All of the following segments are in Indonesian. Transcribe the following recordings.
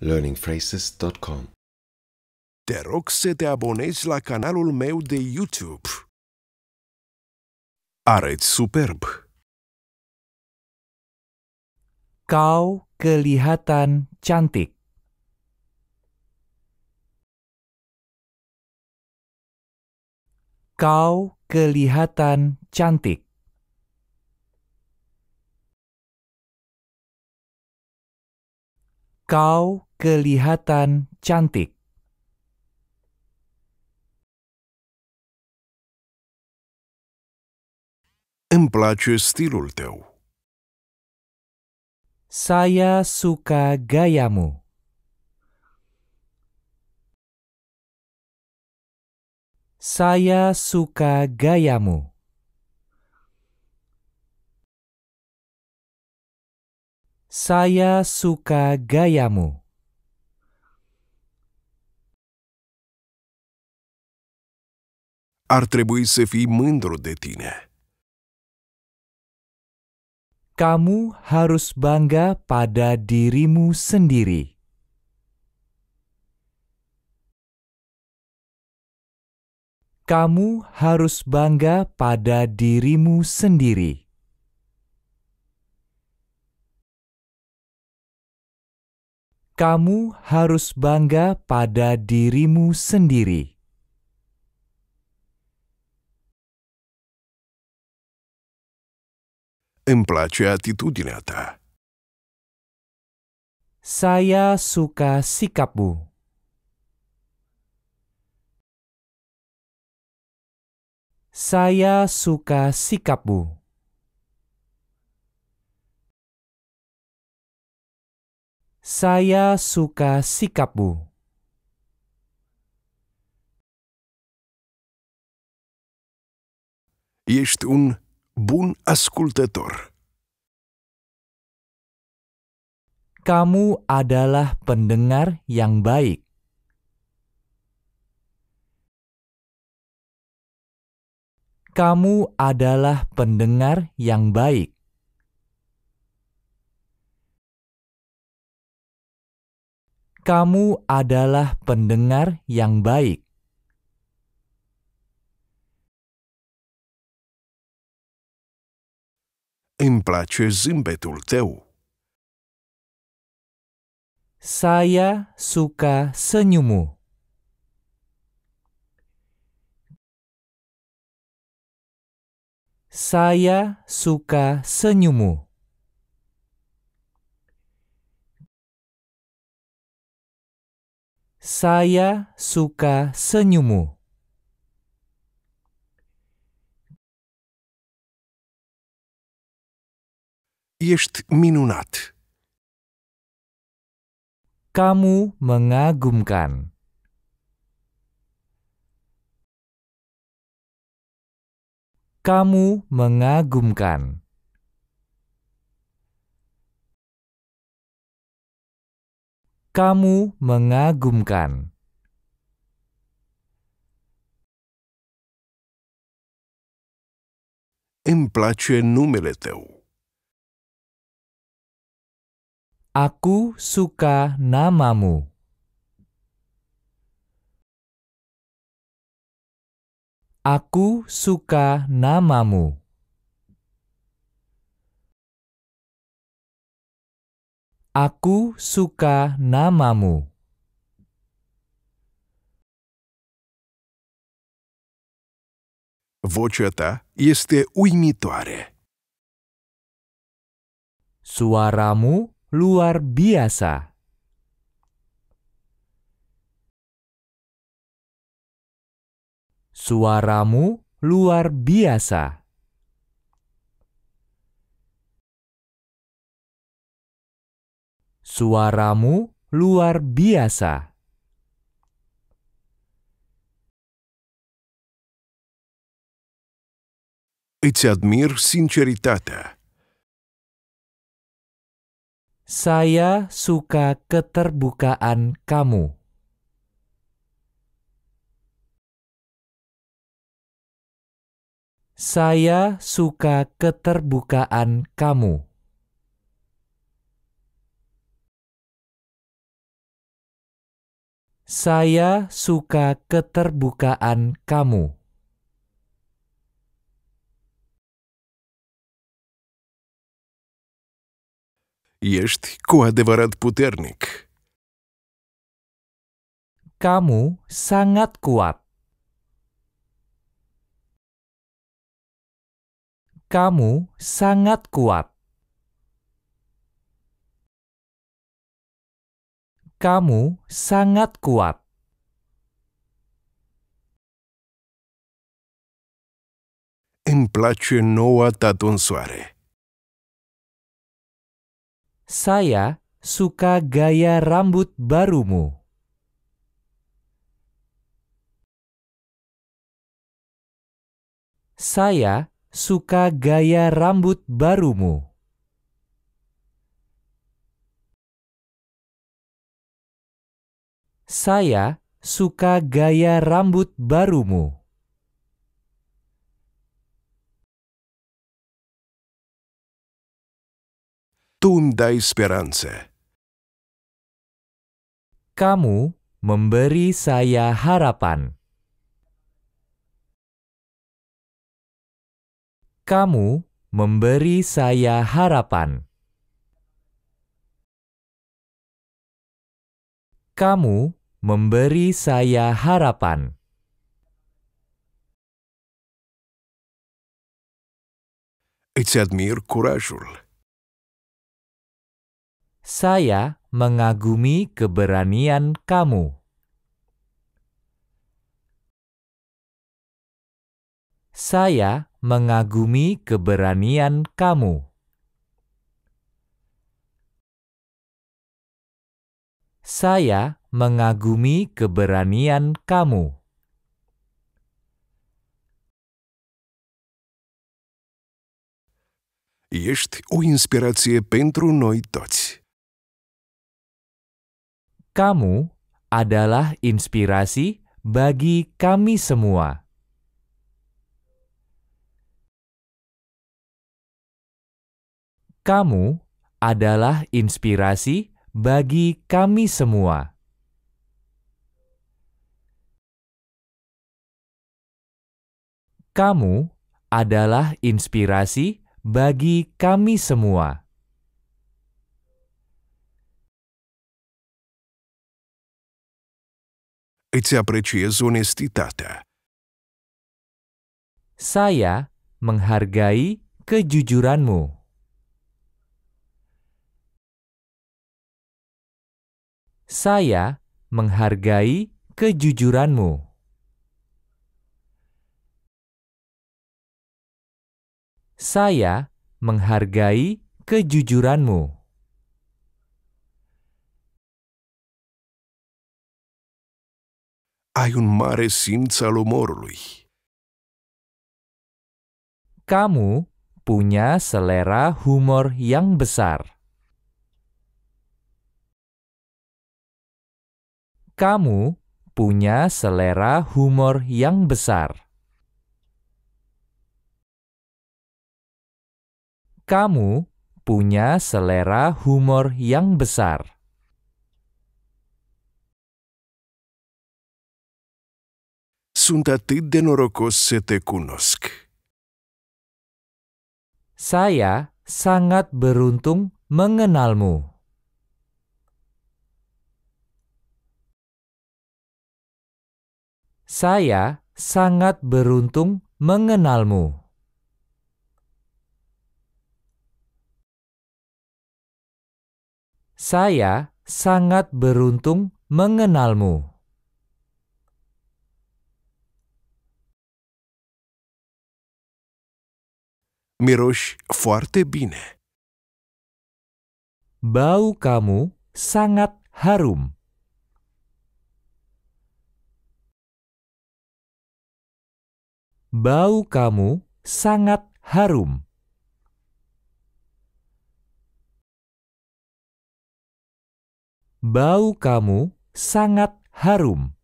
learningphrases.com Te rog să te abonezi la canalul meu de YouTube. Areți superb! Kau kelihatan cantik. Kau kelihatan cantik. Kau kelihatan cantik. Îmi place stilul tău. Saya suka gayamu. Saya suka gayamu. Saya suka gayamu. Ar trebui să fii mândru de tine. Kamu harus bangga pada dirimu sendiri. Kamu harus bangga pada dirimu sendiri. kamu harus bangga pada dirimu sendiri. Îmi place atitudinea Saya suka sikapmu. Saya suka sikapmu. Saya suka sikapmu. Ești un bun ascultător. Kamu adalah pendengar yang baik. Kamu adalah pendengar yang baik. kamu adalah pendengar yang baik. Îmi place zâmbetul tău. Saya suka senyummu. Saya suka senyummu. Saya suka senyummu. Ești minunat. Kamu mengagumkan. Kamu mengagumkan. Kamu mengagumkan. Îmi place Aku suka namamu. Aku suka namamu. Aku suka namamu. Vocea ta este uimitoare. Suaramu luar biasa. Suaramu luar biasa. Suaramu luar biasa. Îți admir sinceritatea. Saya suka keterbukaan kamu. Saya suka keterbukaan kamu. Saya suka keterbukaan kamu. Ești cu adevărat puternic. Kamu sangat kuat. Kamu sangat kuat. kamu sangat kuat. Îmi place tatonsoare. Saya suka gaya rambut barumu. Saya suka gaya rambut barumu. Saya suka gaya rambut barumu. Tum da dai Kamu memberi saya harapan. Kamu memberi saya harapan. Kamu memberi saya harapan. It's admir Saya mengagumi keberanian kamu. Saya mengagumi keberanian kamu. Saya mengagumi keberanian kamu. Ești o inspirație pentru noi toți. Kamu adalah inspirasi bagi kami semua. Kamu adalah inspirasi bagi kami semua. Kamu adalah inspirasi bagi kami semua. Saya menghargai kejujuranmu. Saya menghargai kejujuranmu. Saya menghargai kejujuranmu. Hay un mare simț al umorului. Kamu punya selera humor yang besar. Kamu punya selera humor yang besar. Kamu punya selera humor yang besar. Sunt atât de Saya sangat beruntung mengenalmu. Saya sangat beruntung mengenalmu. Saya sangat beruntung mengenalmu. Miros foarte bine. Bau kamu sangat harum. Bau kamu sangat harum. bau kamu sangat harum.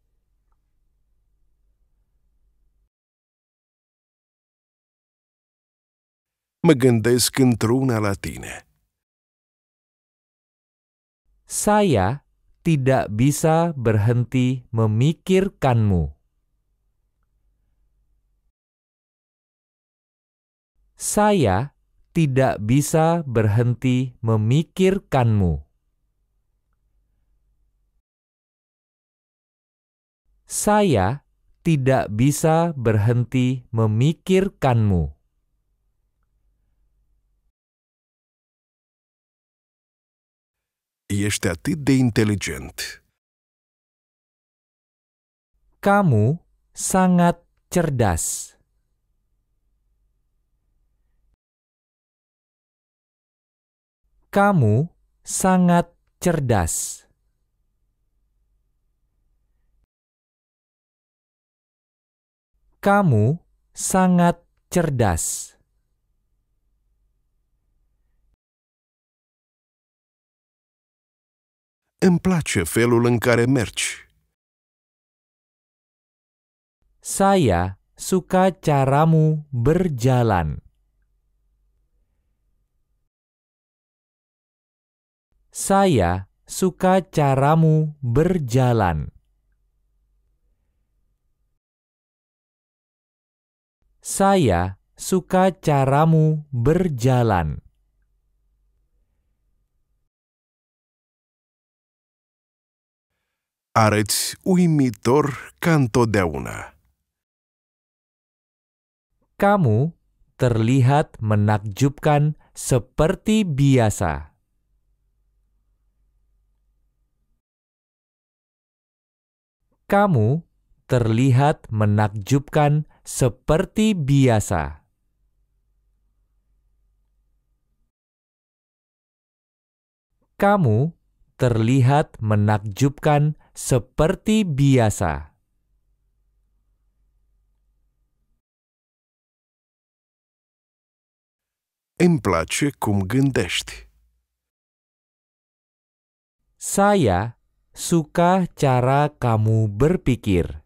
Saya tidak bisa berhenti memikirkanmu. Saya tidak bisa berhenti memikirkanmu. saya tidak bisa berhenti memikirkanmu. Ești atât de inteligent. Kamu sangat cerdas. Kamu sangat cerdas. Kamu sangat cerdas. Îmi place felul în care mergi. Saya suka caramu berjalan. Saya suka caramu berjalan. Saya suka caramu berjalan. Areți uimitor ca întotdeauna. Kamu terlihat menakjubkan seperti biasa. Kamu terlihat menakjubkan seperti biasa. kamu terlihat menakjubkan seperti biasa. Îmi place cum Saya suka cara kamu berpikir.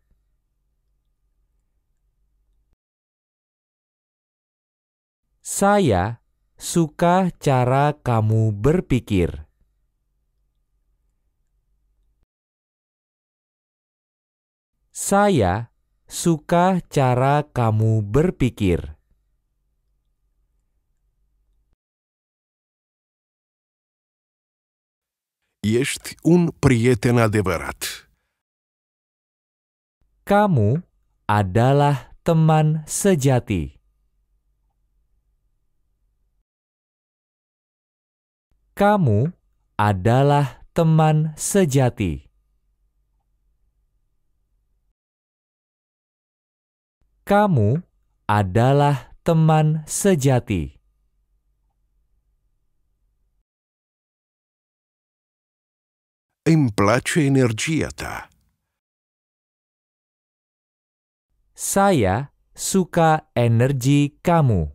Saya suka cara kamu berpikir. Saya suka cara kamu berpikir. Ești un prieten adevărat. Kamu adalah teman sejati. kamu adalah teman sejati. Kamu adalah teman sejati. Implace energia ta. Saya suka energi kamu.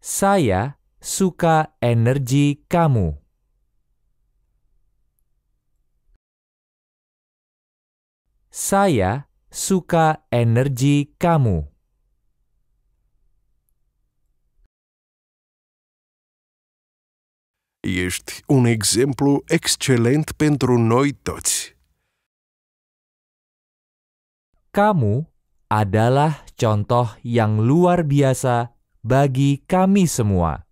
Saya suka energi kamu. Saya suka energi kamu. Ești un exemplu excelent pentru noi toți. Kamu adalah contoh yang luar biasa bagi kami semua.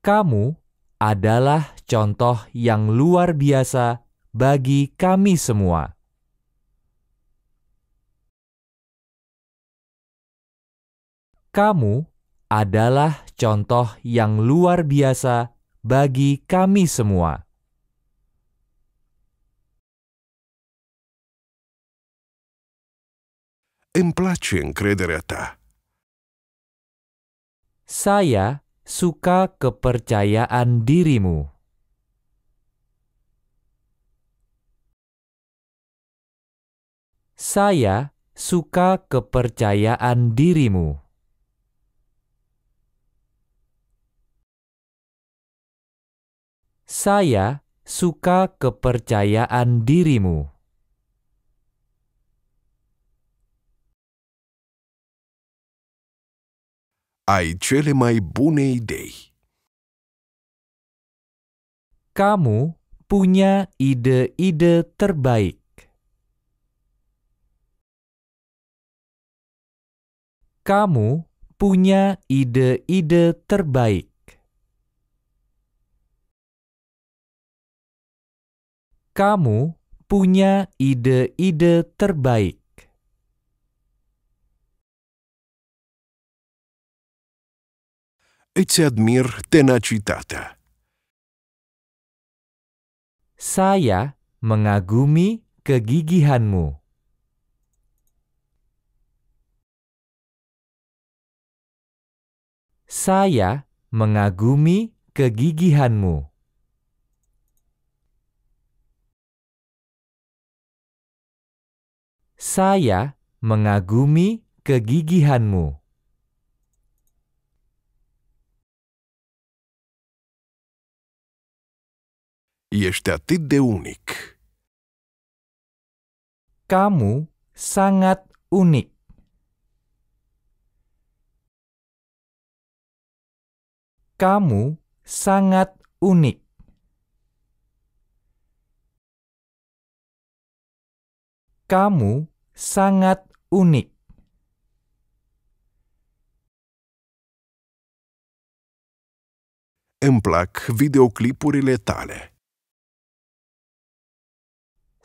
Kamu adalah contoh yang luar biasa bagi kami semua. Kamu adalah contoh yang luar biasa bagi kami semua. Îmi place încrederea ta. Saya suka kepercayaan dirimu. Saya suka kepercayaan dirimu. Saya suka kepercayaan dirimu. ai cele mai bune idei. Kamu punya ide-ide terbaik. Kamu punya ide-ide terbaik. Kamu punya ide-ide terbaik. admir Saya mengagumi kegigihanmu. Saya mengagumi kegigihanmu. Saya mengagumi kegigihanmu. Ești atât de unic. Kamu sangat unik. Kamu sangat unik. Kamu sangat unik. Îmi plac videoclipurile tale.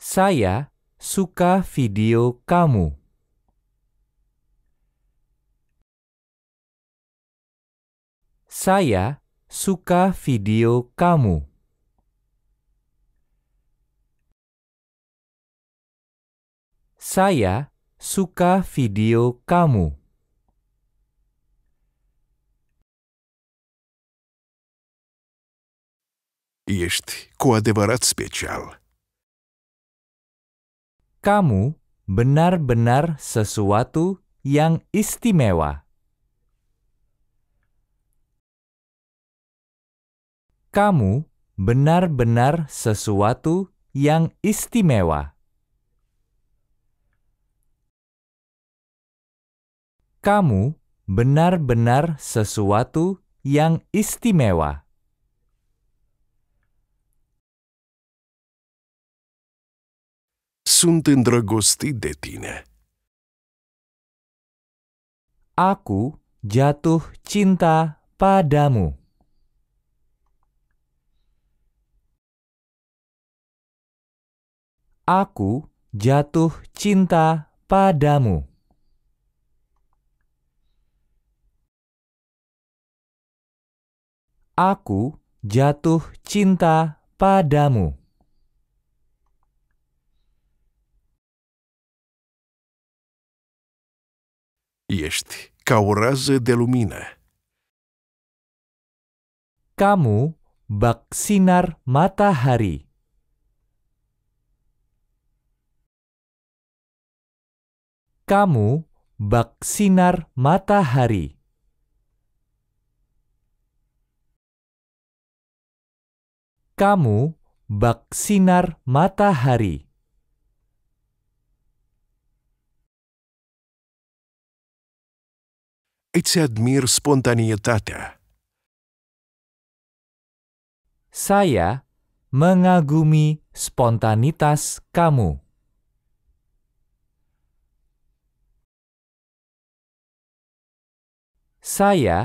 Saya suka video kamu. Saya suka video kamu. Saya suka video kamu. Ești cu adevărat special kamu benar-benar sesuatu yang istimewa. Kamu benar-benar sesuatu yang istimewa. Kamu benar-benar sesuatu yang istimewa. sunt îndrăgostit de tine. Aku jatuh cinta padamu. Aku jatuh cinta padamu. Aku jatuh cinta padamu. ești ca o rază de lumină. Kamu bak sinar matahari. Kamu bak sinar matahari. Kamu bak sinar matahari. îți admir Saya mengagumi spontanitas kamu. Saya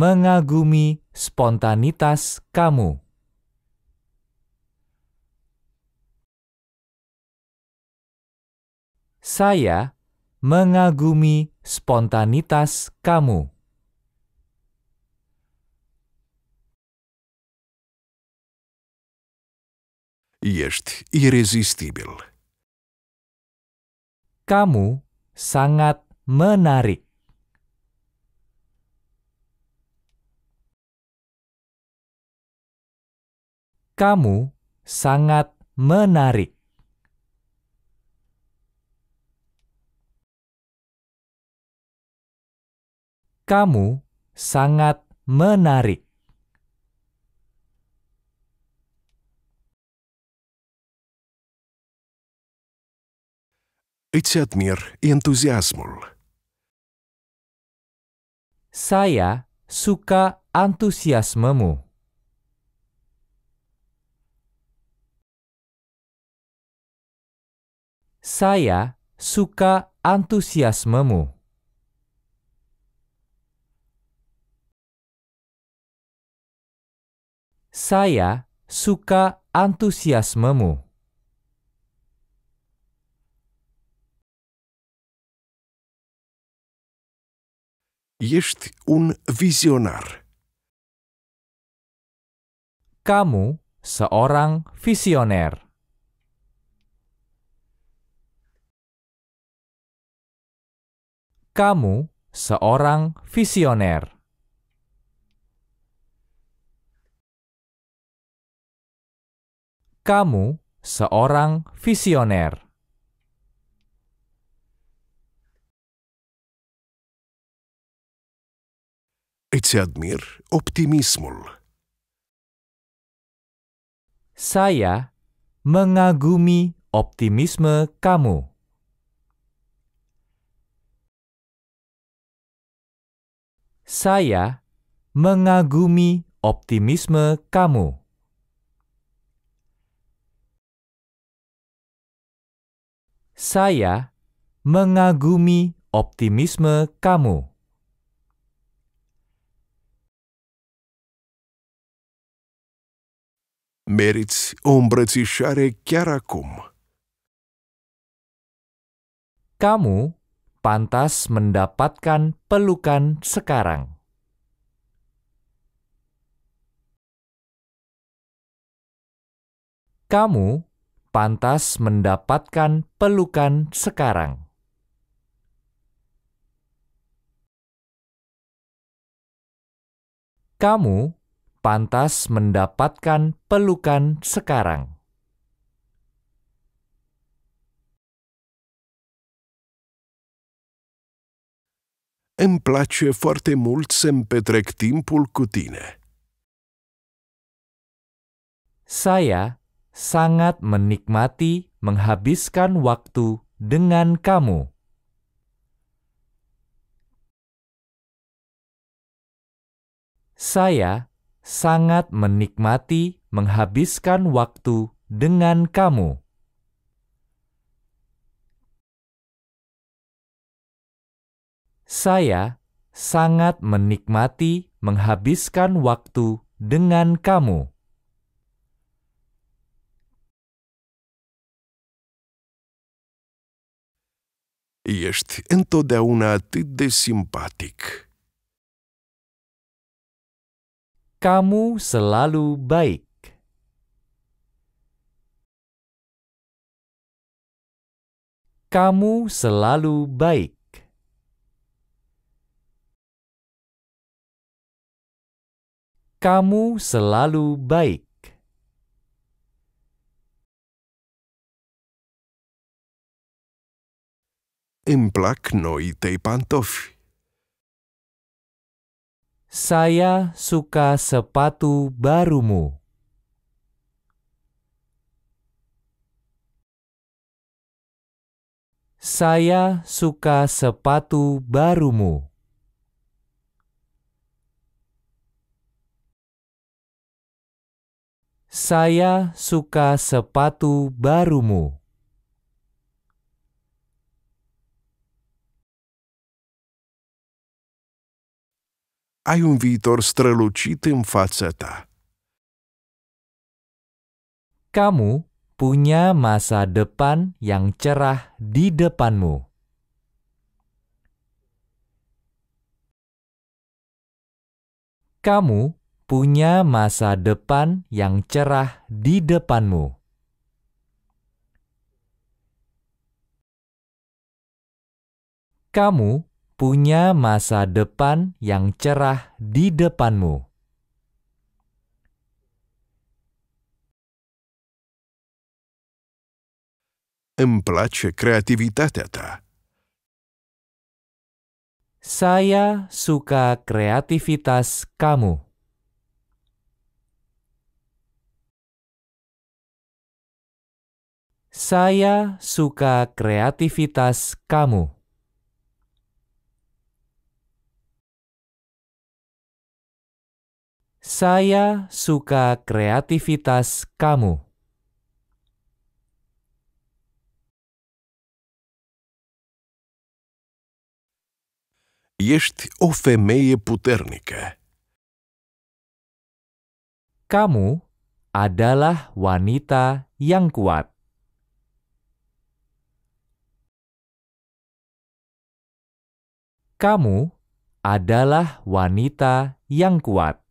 mengagumi spontanitas kamu. Saya mengagumi spontanitas kamu. Ești irezistibil. Kamu sangat menarik. Kamu sangat menarik. Kamu sangat menarik. Saya suka antusiasmemu. Saya suka antusiasmemu. Saya suka antusiasmemu. Ești un vizionar. Kamu seorang visioner. Kamu seorang visioner. kamu seorang visioner. Îți admir optimismul. Saya mengagumi optimisme kamu. Saya mengagumi optimisme kamu. Saya mengagumi optimisme kamu. Meriți o îmbrățișare chiar acum. Kamu pantas mendapatkan pelukan sekarang. Kamu pantas mendapatkan pelukan sekarang. Kamu pantas mendapatkan pelukan sekarang. Îmi place foarte mult să-mi petrec timpul cu tine. Saya sangat menikmati menghabiskan waktu dengan kamu. Saya sangat menikmati menghabiskan waktu dengan kamu. Saya sangat menikmati menghabiskan waktu dengan kamu. Ești întotdeauna atât de simpatic. Kamu selalu baik. Kamu selalu baik. Kamu selalu baik. Emplaknoi plac tei pantofi. Saya suka sepatu barumu. Saya suka sepatu barumu. Saya suka sepatu barumu. ai un viitor strălucit în fața ta. Kamu punya masa depan yang cerah di depanmu. Kamu punya masa depan yang cerah di depanmu. Kamu punya masa depan yang cerah di depanmu. Îmi place creativitatea Saya suka kreativitas kamu. Saya suka kreativitas kamu. Saya suka kreativitas kamu. Ești o femeie puternică. Kamu adalah wanita yang kuat. Kamu adalah wanita yang kuat.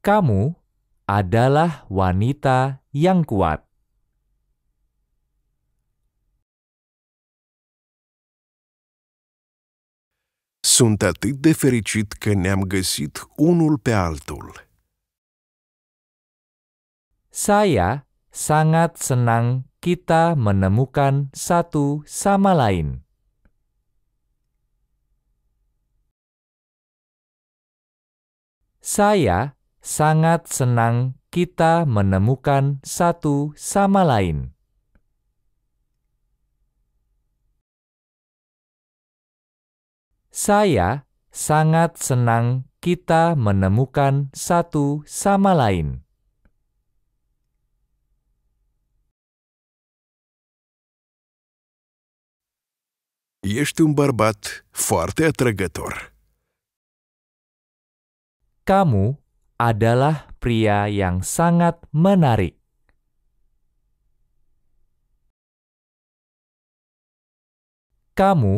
Kamu adalah wanita yang kuat. Sunt atât de fericit că ne-am găsit unul pe altul. Saya sangat senang kita menemukan satu sama lain. Saya sangat senang kita menemukan satu sama lain. Saya sangat senang kita menemukan satu sama lain. Ești un bărbat Kamu adalah pria yang sangat menarik. Kamu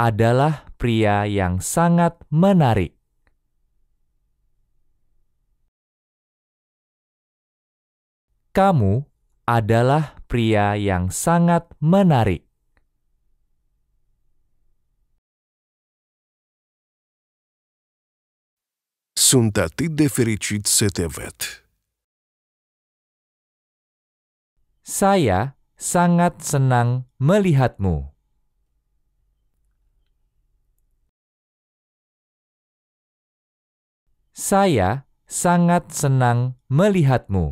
adalah pria yang sangat menarik. Kamu adalah pria yang sangat menarik. sunt atât de fericit să te văd. Saya sangat senang melihatmu. Saya sangat senang melihatmu.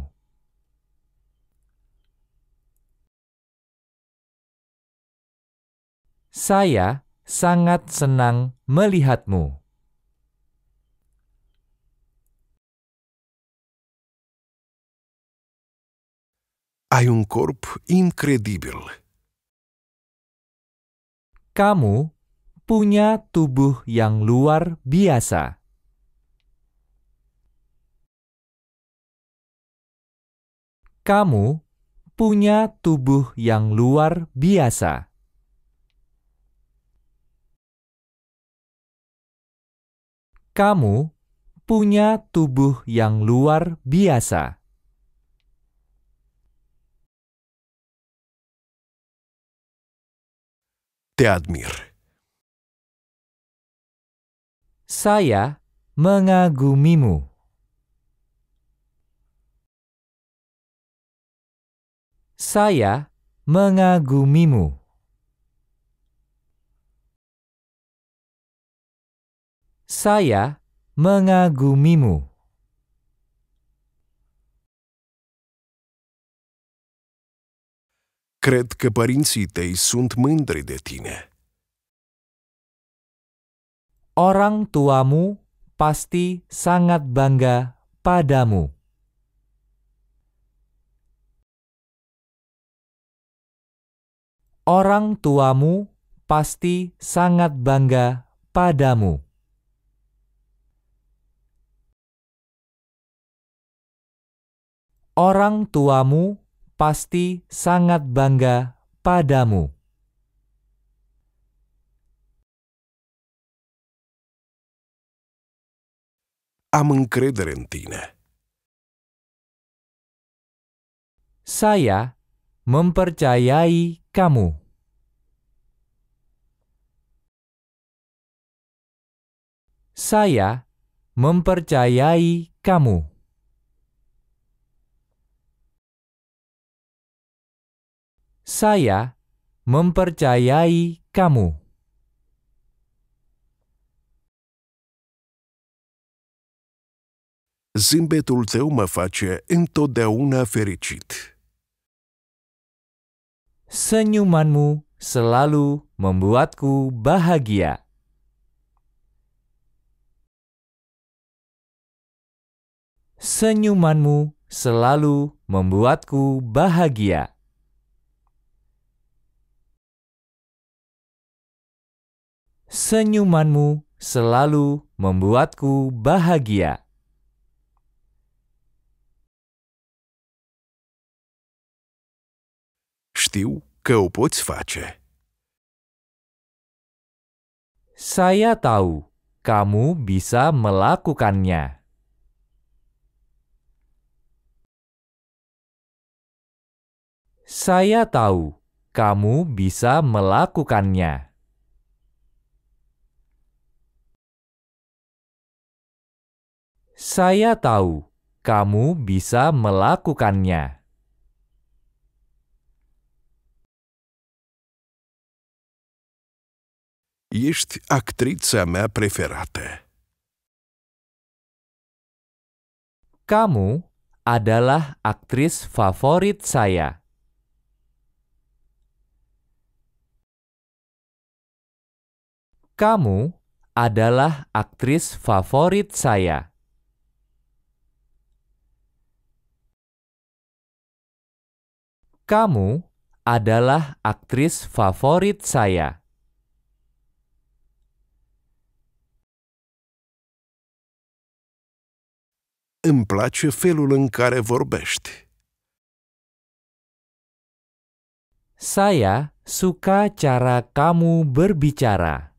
Saya sangat senang melihatmu. Ai un corp incredibil. Kamu punya tubuh yang luar biasa. Kamu punya tubuh yang luar biasa. Kamu punya tubuh yang luar biasa. Teadmir. Saya mengagumimu. Saya mengagumimu. Saya mengagumimu. Cred că părinții tăi sunt mândri de tine. Orang tuamu pasti sangat bangga padamu. Orang tuamu pasti sangat bangga padamu. Orang tuamu pasti sangat bangga padamu. Am încredere in tine. Saya mempercayai kamu. Saya mempercayai kamu. Saya mempercayai kamu. Zâmbetul tău mă face întotdeauna fericit. Senyumanmu selalu membuatku bahagia. Senyumanmu selalu membuatku bahagia. senyumanmu selalu membuatku bahagia. Știu că o poți face. Saya tahu kamu bisa melakukannya. Saya tahu kamu bisa melakukannya. Saya tahu kamu bisa melakukannya. Ești actrița mea preferată. Kamu adalah aktris favorit saya. Kamu adalah aktris favorit saya. Kamu adalah aktris favorit saya. Îmi place felul în care vorbești. Saya suka cara kamu berbicara.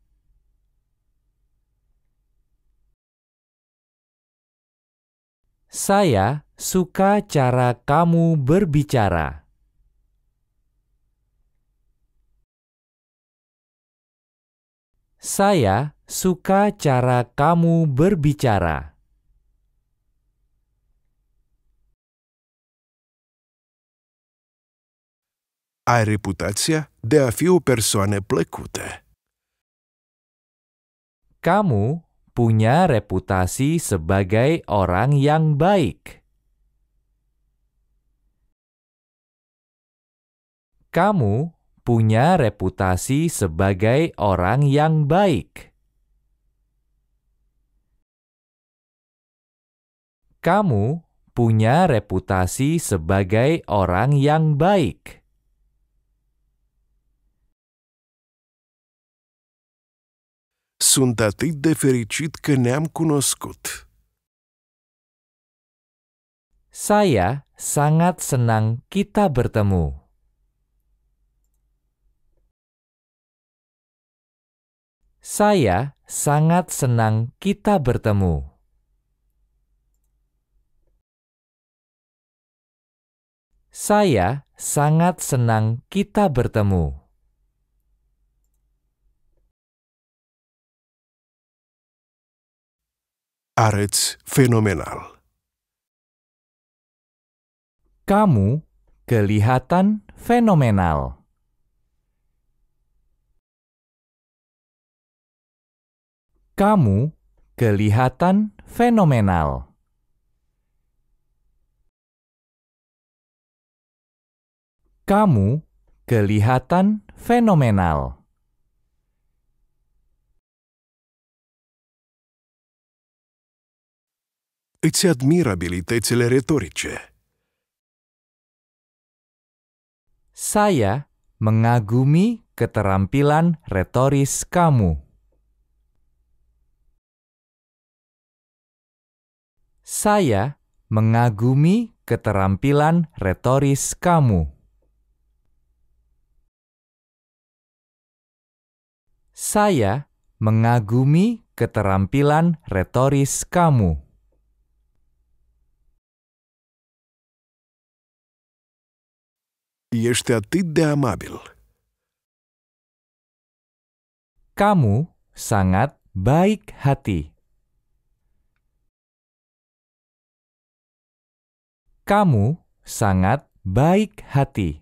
Saya suka cara kamu berbicara. Saya suka cara kamu berbicara. Ai reputația de a fi o persoană plăcută. Kamu punya reputasi sebagai orang yang baik. Kamu punya reputasi sebagai orang yang baik. Kamu punya reputasi sebagai orang yang baik. Sunt atât de fericit că ne-am cunoscut. Saya sangat senang kita bertemu. Saya sangat senang kita bertemu. Saya sangat senang kita bertemu. Arets fenomenal. Kamu kelihatan fenomenal. Kamu kelihatan fenomenal. Kamu kelihatan fenomenal. Îți admir abilitățile retorice. Saya mengagumi keterampilan retoris kamu. Saya mengagumi keterampilan retoris kamu. Saya mengagumi keterampilan retoris kamu. atât de amabil. Kamu sangat baik hati. Kamu sangat baik hati.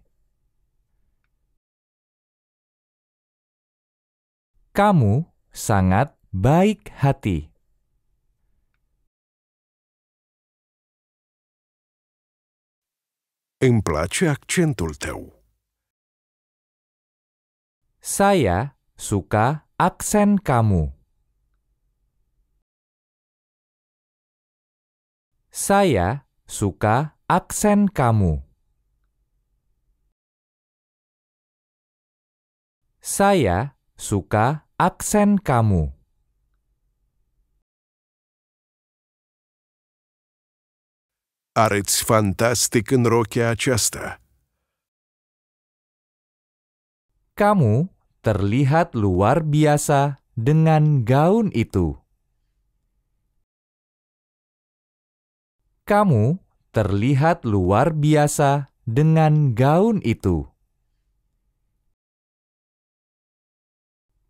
Kamu sangat baik hati. Îmi place accentul tău. Saya suka aksen kamu. Saya suka aksen kamu. Saya suka aksen kamu. Arăți fantastic în rochea aceasta. Kamu terlihat luar biasa dengan gaun itu. Kamu terlihat luar biasa dengan gaun itu.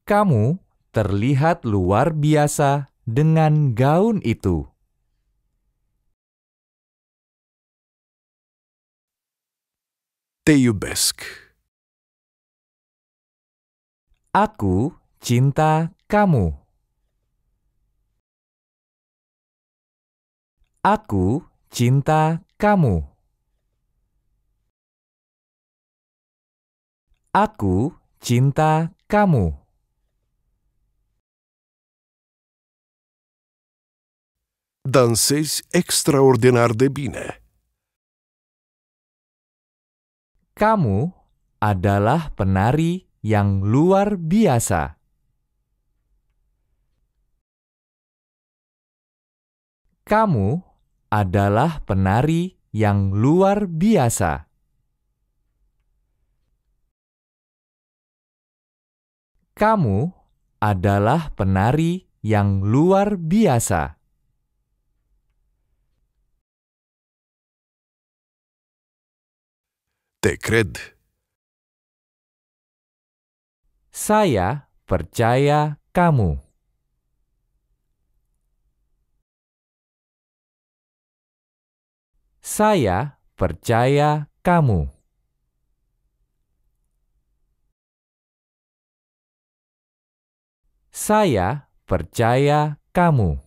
Kamu terlihat luar biasa dengan gaun itu. Te Aku cinta kamu. Aku cinta kamu. Aku cinta kamu. Dansezi extraordinar de bine. Kamu adalah penari yang luar biasa. Kamu adalah penari yang luar biasa. Kamu adalah penari yang luar biasa. Te cred. Saya percaya kamu. Saya percaya kamu. Saya percaya kamu.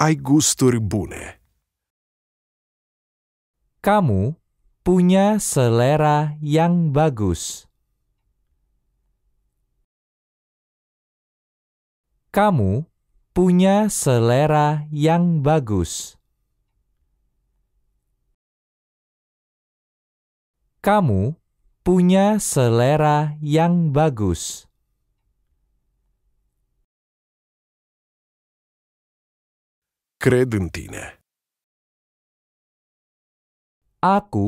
Ai gusturi bune. Kamu punya selera yang bagus. kamu punya selera yang bagus. Kamu punya selera yang bagus. Cred în tine. Aku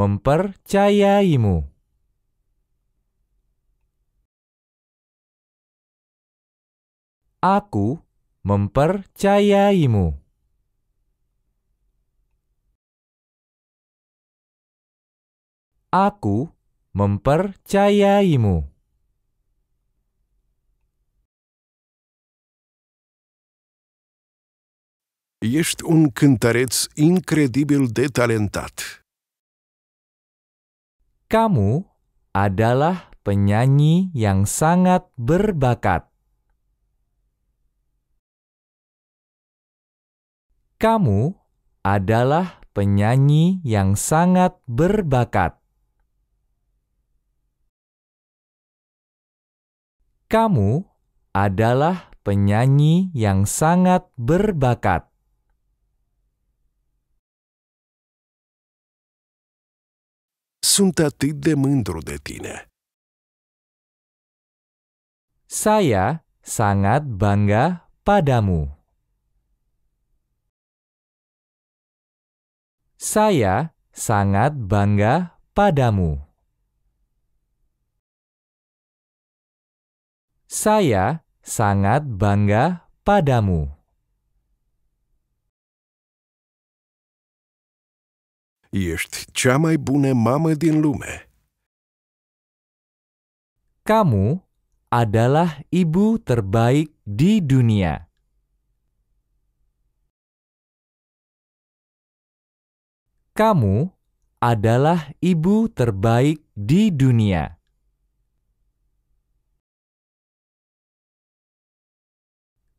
mempercayaimu. Aku mempercayaimu. Aku mempercayaimu. Ești un cântăreț incredibil de talentat. Kamu adalah penyanyi yang sangat berbakat. Kamu adalah penyanyi yang sangat berbakat. Kamu adalah penyanyi yang sangat berbakat. Sunt Saya sangat bangga padamu. Saya sangat bangga padamu. Saya sangat bangga padamu. Ești cea mai bună mamă din lume. Kamu adalah ibu terbaik di dunia. kamu adalah ibu terbaik di dunia.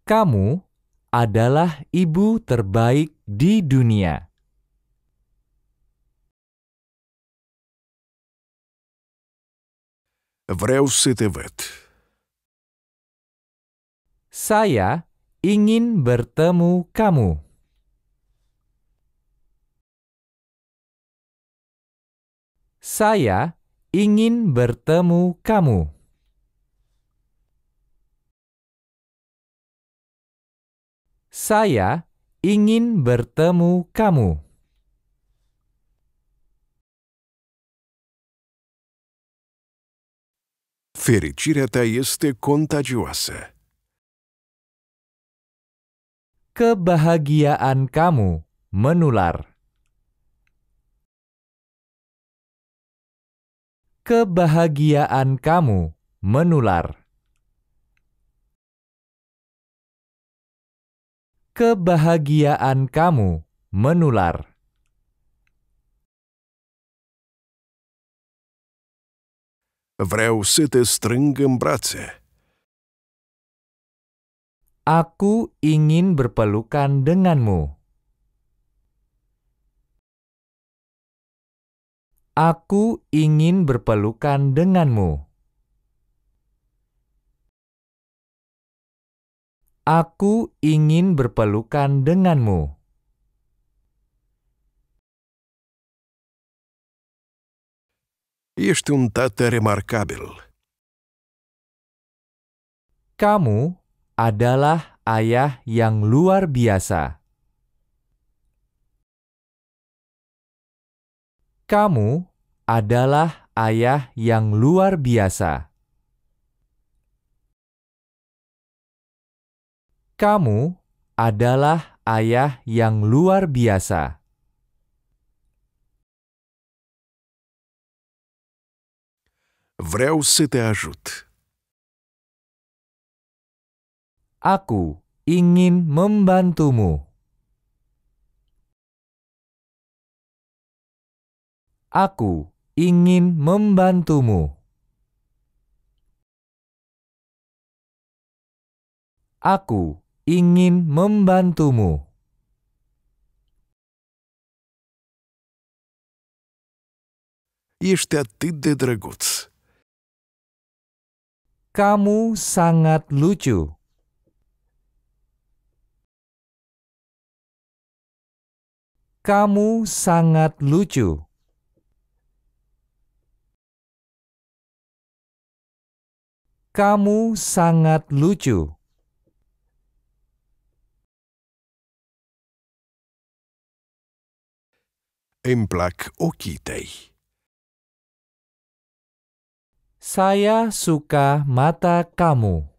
Kamu adalah ibu terbaik di dunia. Vreau să Saya ingin bertemu kamu. Saya ingin bertemu kamu. Saya ingin bertemu kamu. Fericirea ta este contagioasă. Kebahagiaan kamu menular. kebahagiaan kamu menular. Kebahagiaan kamu menular. Vreau să te strâng în brațe. Aku ingin berpelukan denganmu. Aku ingin berpelukan denganmu. Aku ingin berpelukan denganmu. Ești un tată remarcabil. Kamu adalah ayah yang luar biasa. Kamu adalah ayah yang luar biasa. Kamu adalah ayah yang luar biasa. Vreau să te ajut. Aku ingin membantumu. Aku ingin membantumu. Aku ingin membantumu. Ești atât de Kamu sangat lucu. Kamu sangat lucu. Kamu sangat lucu. Îmi okitei. Saya suka mata kamu.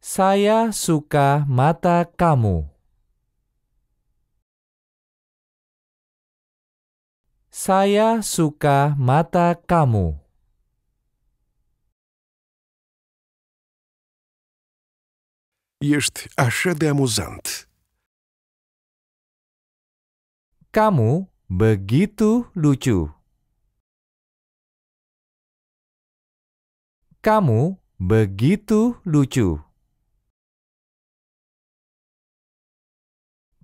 Saya suka mata kamu. Saya suka mata kamu. Ești așa de amuzant. Kamu begitu lucu. Kamu begitu lucu.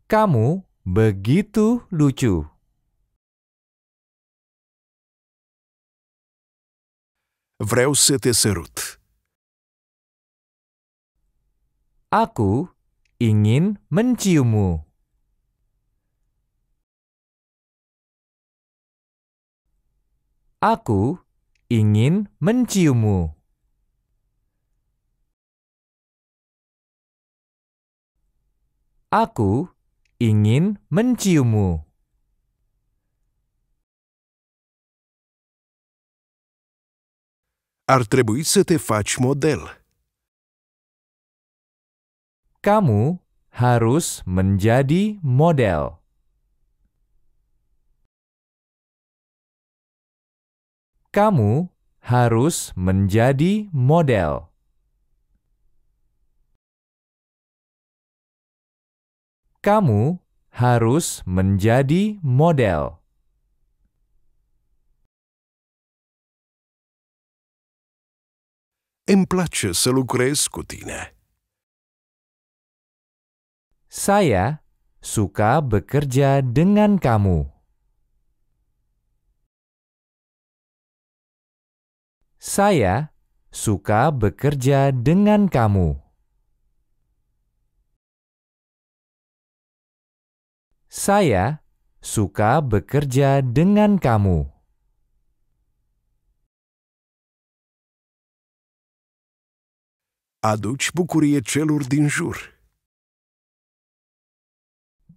Kamu begitu lucu. vreau să te sărut. Aku ingin menciummu. Aku ingin menciummu. Aku ingin menciummu. Ar trebui să te faci model. Kamu harus menjadi model. Kamu harus menjadi model. Kamu harus menjadi model. Îmi place să lucrez cu tine. Saya suka bekerja dengan kamu. Saya suka bekerja dengan kamu. Saya suka bekerja dengan kamu. aduci bucurie celor din jur.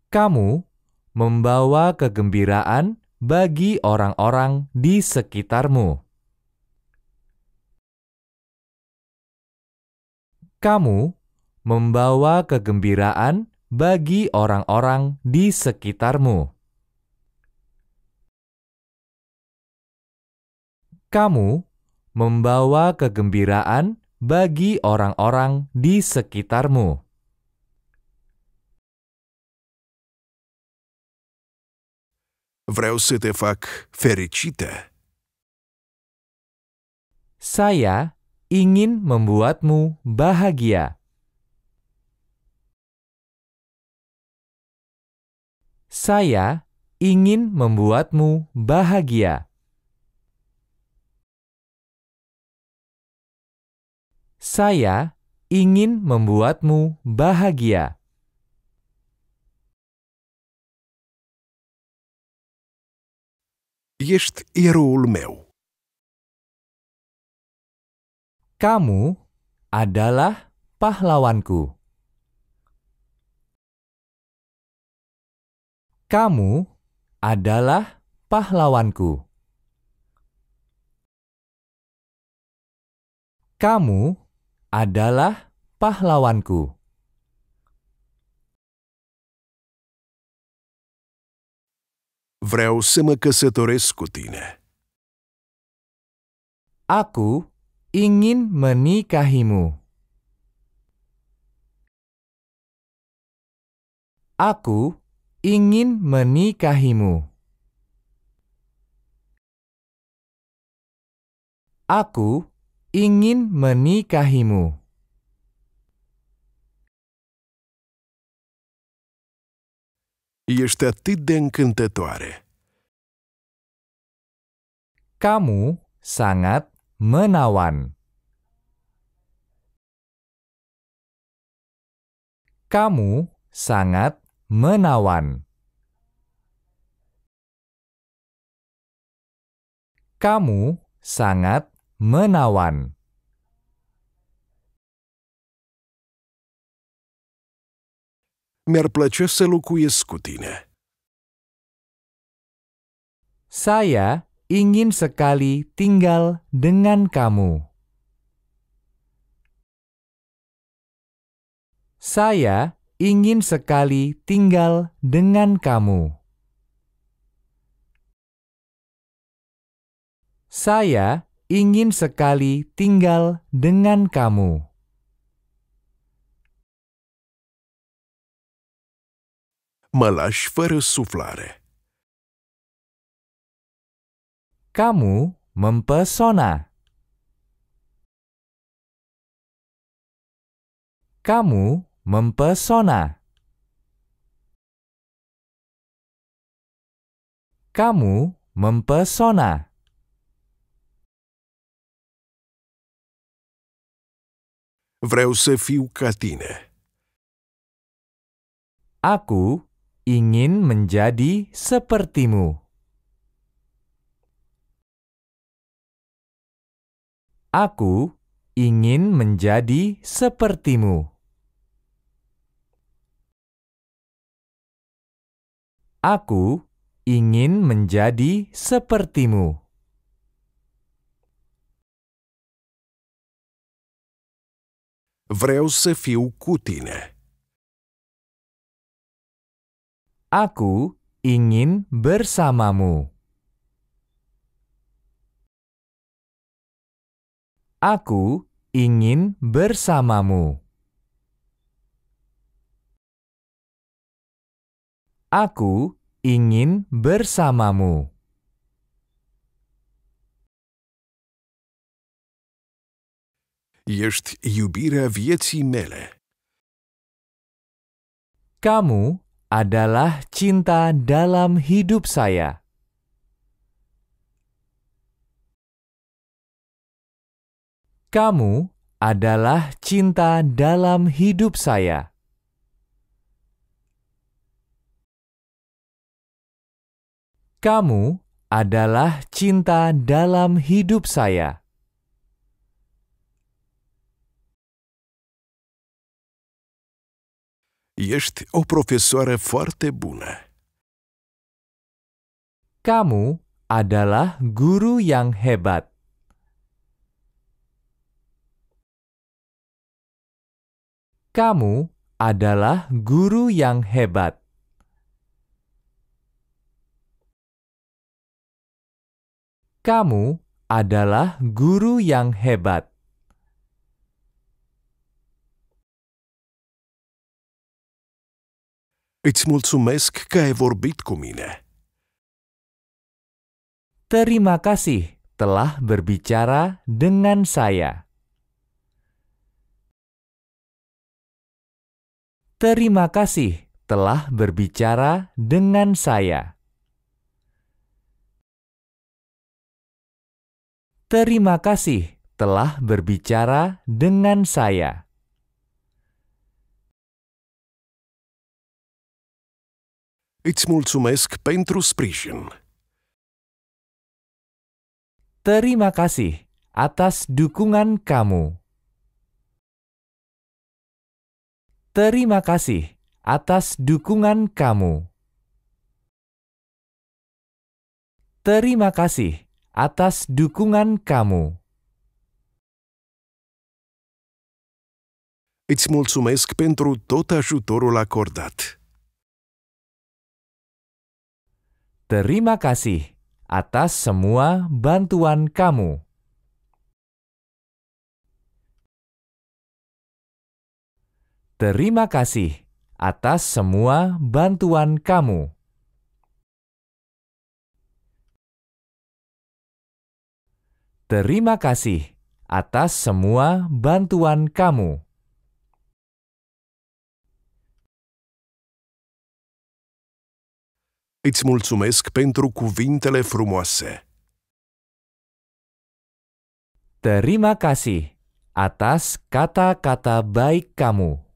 Kamu membawa kegembiraan bagi orang-orang di sekitarmu. Kamu membawa kegembiraan bagi orang-orang di sekitarmu. Kamu membawa kegembiraan bagi orang-orang di sekitarmu. Vreau să te fac fericită. Saya ingin membuatmu bahagia. Saya ingin membuatmu bahagia. Saya ingin membuatmu bahagia. Este era o meu. Kamu adalah pahlawanku. Kamu adalah pahlawanku. Kamu adalah pahlawanku. Vreau să mă căsătoresc cu tine. Aku ingin menikahimu. Aku ingin menikahimu. Aku ingin menikahimu. Ești atât de încântătoare. Kamu sangat menawan. Kamu sangat menawan. Kamu sangat menawan Mi-ar plăcea să locuiesc cu tine. Saya ingin sekali tinggal dengan kamu. Saya ingin sekali tinggal dengan kamu. Saya ingin sekali tinggal dengan kamu. Malas fără suflare. Kamu mempesona. Kamu mempesona. Kamu mempesona. vreau să fiu ca tine. Aku ingin menjadi sepertimu. Aku ingin menjadi sepertimu. Aku ingin menjadi sepertimu. Vreau să fiu cu tine. Aku ingin bersamamu. Aku ingin bersamamu. Aku ingin bersamamu. jest iubirea vieții mele. Kamu adalah cinta dalam hidup saya. Kamu adalah cinta dalam hidup saya. Kamu adalah cinta dalam hidup saya. Ești o profesoară foarte bună. Kamu adalah guru yang hebat. Kamu adalah guru yang hebat. Kamu adalah guru yang hebat. Îți mulțumesc că ai vorbit cu mine. Terima kasih telah berbicara dengan saya. Terima kasih telah berbicara dengan saya. Terima kasih telah berbicara dengan saya. Îți mulțumesc pentru sprijin. Terima kasih atas dukungan kamu. Terima kasih atas dukungan kamu. Terima kasih atas dukungan kamu. Îți mulțumesc pentru tot ajutorul acordat. Terima kasih atas semua bantuan kamu. Terima kasih atas semua bantuan kamu. Terima kasih atas semua bantuan kamu. Îți mulțumesc pentru cuvintele frumoase. Terima kasih atas kata-kata baik kamu.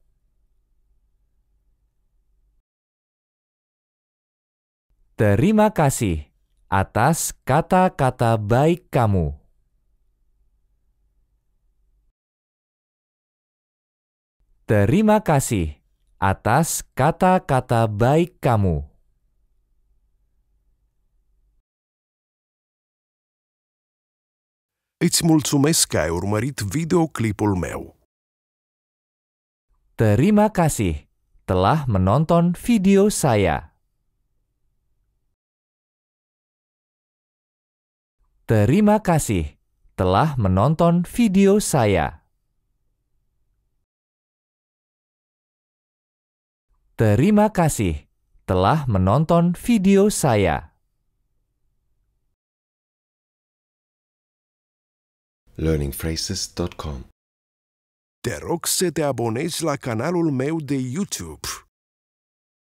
Terima kasih atas kata-kata baik kamu. Terima kasih atas kata-kata baik kamu. Îți mulțumesc că ai urmărit videoclipul meu. Terima kasih telah menonton video saya. Terima kasih telah menonton video saya. Terima kasih telah menonton video saya. learningphrases.com. Te rog să te abonezi la canalul meu de YouTube.